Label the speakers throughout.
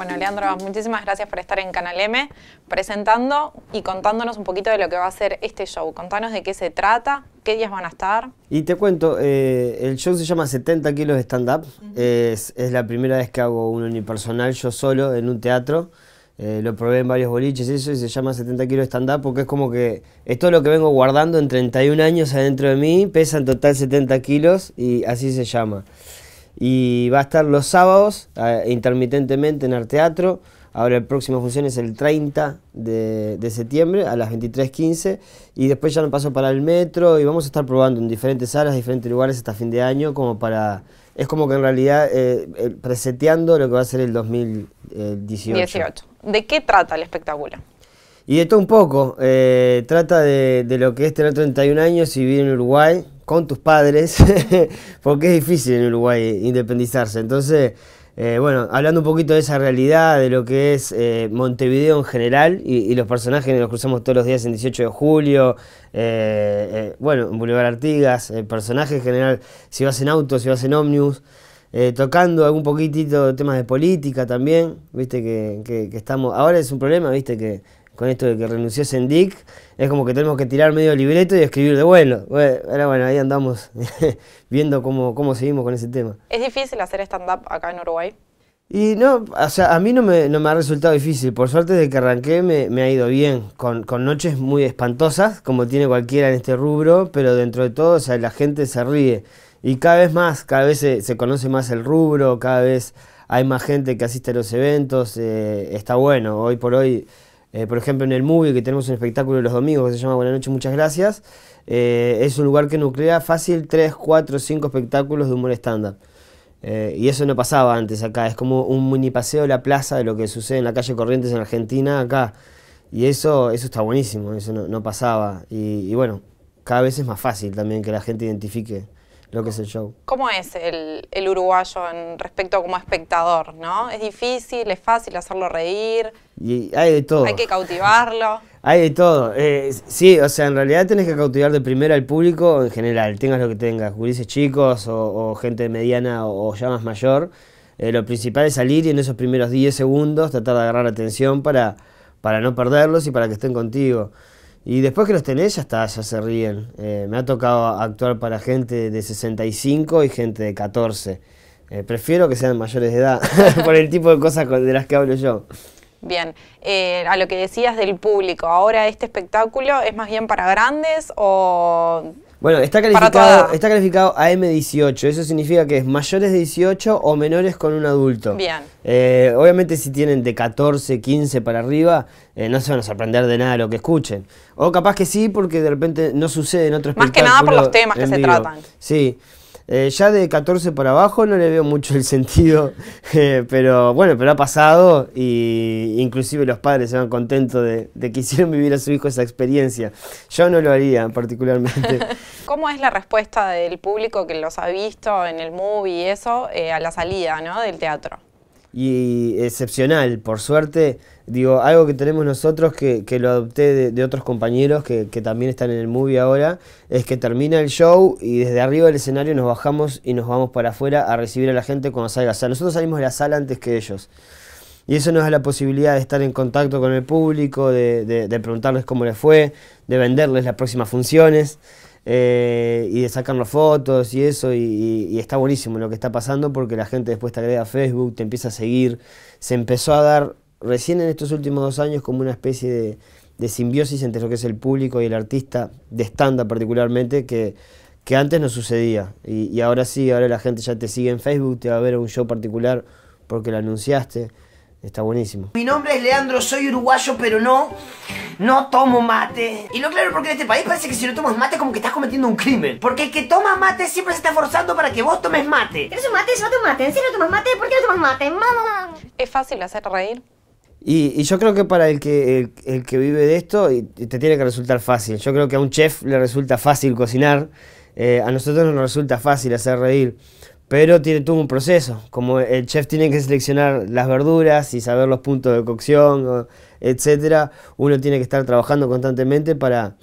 Speaker 1: Bueno, Leandro, muchísimas gracias por estar en Canal M presentando y contándonos un poquito de lo que va a ser este show. Contanos de qué se trata, qué días van a estar.
Speaker 2: Y te cuento, eh, el show se llama 70 kilos de stand-up. es, la primera vez que hago un unipersonal yo solo en un teatro. Eh, lo probé en varios boliches y eso, y se llama 70 kilos de stand-up porque es como que es todo lo que vengo guardando en 31 años adentro de mí, pesa en total 70 kilos y así se llama y va a estar los sábados eh, intermitentemente en teatro. Ahora el próximo función es el 30 de, septiembre a las 23.15 y después ya nos paso para el metro y vamos a estar probando en diferentes salas, diferentes lugares hasta fin de año como para... Es como que en realidad eh, preseteando lo que va a ser el 2018.
Speaker 1: ¿De qué trata el espectáculo?
Speaker 2: Y de todo un poco. Eh, trata de, de, lo que es tener 31 años y vivir en Uruguay, con tus padres, porque es difícil en Uruguay independizarse. Entonces, eh, bueno, hablando un poquito de esa realidad, de lo que es eh, Montevideo en general y, los personajes que cruzamos todos los días en 18 de julio, eh, bueno, en Boulevard Artigas, personajes en general, si vas en auto, si vas en ómnibus, tocando algún poquitito temas de política también, viste que estamos, ahora es un problema, viste que con esto de que renunció Sendik, es como que tenemos que tirar medio libreto y escribir de bueno. ahora bueno ahí andamos viendo cómo, cómo seguimos con ese tema.
Speaker 1: ¿Es difícil hacer stand-up acá en Uruguay?
Speaker 2: Y no, o sea, a mí no me, ha resultado difícil. Por suerte, desde que arranqué me, ha ido bien, con, noches muy espantosas, como tiene cualquiera en este rubro, pero dentro de todo, o sea, la gente se ríe. Y cada vez más, cada vez se, conoce más el rubro, cada vez hay más gente que asiste a los eventos, eh, está bueno. Hoy por hoy eh, por ejemplo, en el Movie, que tenemos un espectáculo los domingos que se llama Buenas noches, muchas gracias, eh, es un lugar que nuclea fácil 3, 4, 5 espectáculos de humor estándar. Eh, y eso no pasaba antes acá, es como un mini paseo de la plaza de lo que sucede en la calle Corrientes en Argentina acá. Y eso, eso está buenísimo, eso no, pasaba. y bueno, cada vez es más fácil también que la gente identifique lo que es el show.
Speaker 1: ¿Cómo es el, uruguayo en respecto como espectador, no? ¿Es difícil, es fácil hacerlo reír?
Speaker 2: hay de todo. Hay que
Speaker 1: cautivarlo.
Speaker 2: hay de todo. Eh, sí, o sea, en realidad tenés que cautivar de primera al público en general, tengas lo que tengas, gurises chicos o, gente mediana o, llamas ya más mayor. Eh, lo principal es salir y en esos primeros 10 segundos tratar de agarrar atención para, para no perderlos y para que estén contigo. Y después que los tenés, ya está, ya se ríen. Eh, me ha tocado actuar para gente de 65 y gente de 14. Eh, prefiero que sean mayores de edad, por el tipo de cosas de las que hablo yo.
Speaker 1: Bien, eh, a lo que decías del público, ahora este espectáculo es más bien para grandes o
Speaker 2: bueno, está calificado, está calificado a M18, eso significa que es mayores de 18 o menores con un adulto. Bien. Eh, obviamente si tienen de 14, 15 para arriba, eh, no se van a sorprender de nada lo que escuchen. O capaz que sí, porque de repente no sucede en otros Más que nada por los temas que se tratan. Sí. Eh, ya de 14 por abajo no le veo mucho el sentido, eh, pero bueno, pero ha pasado y inclusive los padres se van contentos de, que hicieron vivir a su hijo esa experiencia. Yo no lo haría particularmente.
Speaker 1: ¿Cómo es la respuesta del público que los ha visto en el movie y eso eh, a la salida del teatro?
Speaker 2: y excepcional, por suerte. Digo, algo que tenemos nosotros que, lo adopté de, otros compañeros que, también están en el movie ahora, es que termina el show y desde arriba del escenario nos bajamos y nos vamos para afuera a recibir a la gente cuando salga. O sea, nosotros salimos de la sala antes que ellos. Y eso nos da la posibilidad de estar en contacto con el público, de, de preguntarles cómo les fue, de venderles las próximas funciones. Eh, y de sacarnos fotos y eso, y, está buenísimo lo que está pasando porque la gente después te agrega a Facebook, te empieza a seguir, se empezó a dar recién en estos últimos dos años como una especie de, simbiosis entre lo que es el público y el artista, de estándar particularmente, que, que antes no sucedía. Y, ahora sí, ahora la gente ya te sigue en Facebook, te va a ver un show particular porque lo anunciaste. Está buenísimo. Mi nombre es Leandro, soy uruguayo, pero no, no tomo mate. Y lo claro porque en este país parece que si no tomas mate como que estás cometiendo un crimen. Porque el que toma mate siempre se está forzando para que vos tomes mate. ¿Eres un mate? no un mate? ¿En no tomas mate? ¿Por qué no tomas mate?
Speaker 1: Mamá. ¿Es fácil hacer reír?
Speaker 2: Y, yo creo que para el que, el, que vive de esto te tiene que resultar fácil. Yo creo que a un chef le resulta fácil cocinar, eh, a nosotros nos resulta fácil hacer reír pero tiene, todo un proceso, como el chef tiene que seleccionar las verduras y saber los puntos de cocción, etc. Uno tiene que estar trabajando constantemente para,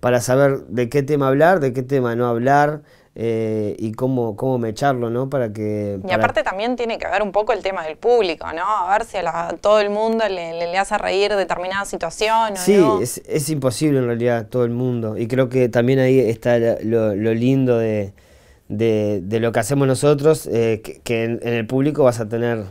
Speaker 2: para saber de qué tema hablar, de qué tema no hablar, eh, y cómo, cómo mecharlo, ¿no? Para que... Y aparte
Speaker 1: también tiene que ver un poco el tema del público, ¿no? A ver si a, todo el mundo le, le, hace reír determinada situación. sí,
Speaker 2: es, imposible en realidad todo el mundo. Y creo que también ahí está lo lindo de, de, de lo que hacemos nosotros, eh, que, en, el público vas a tener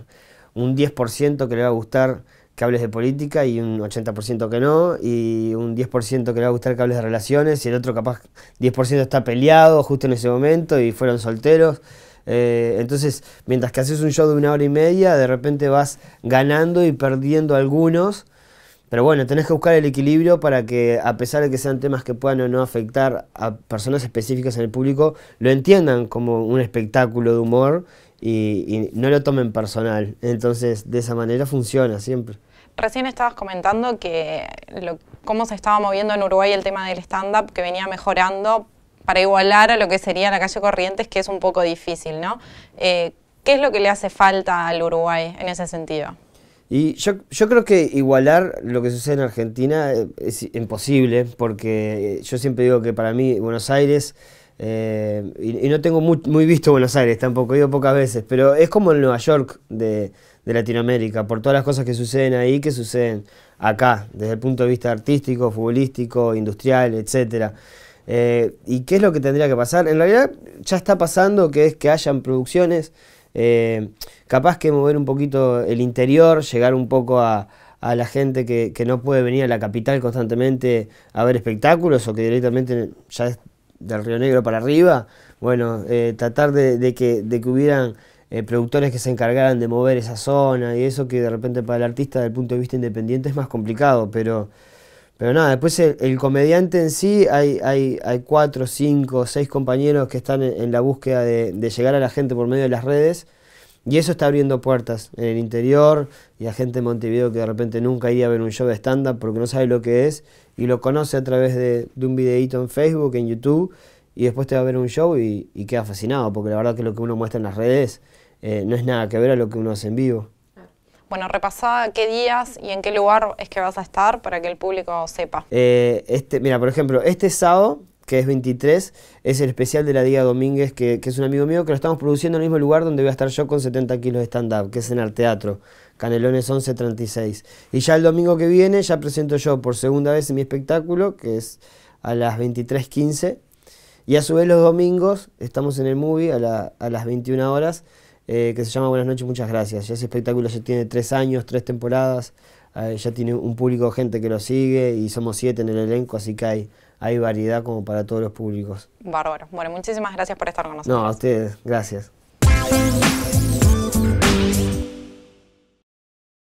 Speaker 2: un 10% que le va a gustar que hables de política y un 80% que no, y un 10% que le va a gustar que hables de relaciones, y el otro capaz 10% está peleado justo en ese momento y fueron solteros. Eh, entonces, mientras que haces un show de una hora y media, de repente vas ganando y perdiendo algunos pero bueno, tenés que buscar el equilibrio para que, a pesar de que sean temas que puedan o no afectar a personas específicas en el público, lo entiendan como un espectáculo de humor y, no lo tomen personal. Entonces, de esa manera funciona siempre.
Speaker 1: Recién estabas comentando que cómo se estaba moviendo en Uruguay el tema del stand-up, que venía mejorando para igualar a lo que sería la calle Corrientes, que es un poco difícil, ¿no? Eh, ¿Qué es lo que le hace falta al Uruguay en ese sentido?
Speaker 2: Y yo, yo creo que igualar lo que sucede en Argentina eh, es imposible, porque eh, yo siempre digo que para mí Buenos Aires, eh, y, no tengo muy, visto Buenos Aires tampoco, he ido pocas veces, pero es como el Nueva York de, de Latinoamérica, por todas las cosas que suceden ahí, que suceden acá, desde el punto de vista artístico, futbolístico, industrial, etcétera. ¿Y qué es lo que tendría que pasar? En realidad ya está pasando que es que hayan producciones eh, capaz que mover un poquito el interior, llegar un poco a, la gente que, no puede venir a la capital constantemente a ver espectáculos o que directamente ya es del Río Negro para arriba. Bueno, eh, tratar de, que, hubieran eh, productores que se encargaran de mover esa zona y eso que de repente para el artista desde el punto de vista independiente es más complicado, pero... Pero nada, después el, comediante en sí, hay, hay, hay, cuatro, cinco, seis compañeros que están en, la búsqueda de, llegar a la gente por medio de las redes. Y eso está abriendo puertas en el interior y a gente de Montevideo que de repente nunca iría a ver un show de stand-up porque no sabe lo que es y lo conoce a través de, un videíto en Facebook, en YouTube y después te va a ver un show y, queda fascinado porque la verdad que lo que uno muestra en las redes eh, no es nada que ver a lo que uno hace en vivo.
Speaker 1: Bueno, repasada qué días y en qué lugar es que vas a estar para que el público sepa.
Speaker 2: Eh, este, mira, por ejemplo, este sábado que es 23, es el especial de la Día Domínguez, que, es un amigo mío, que lo estamos produciendo en el mismo lugar donde voy a estar yo con 70 kilos de stand-up, que es en el Teatro Canelones 1136. Y ya el domingo que viene ya presento yo por segunda vez mi espectáculo, que es a las 23.15. Y a su vez los domingos estamos en el movie a, a las 21 horas eh, que se llama Buenas noches, muchas gracias. Ya ese espectáculo ya tiene tres años, tres temporadas, eh, ya tiene un público, gente que lo sigue y somos siete en el elenco, así que hay, hay variedad como para todos los públicos.
Speaker 1: Bárbaro. Bueno, muchísimas gracias por
Speaker 2: estar con nosotros. No, a ustedes, gracias.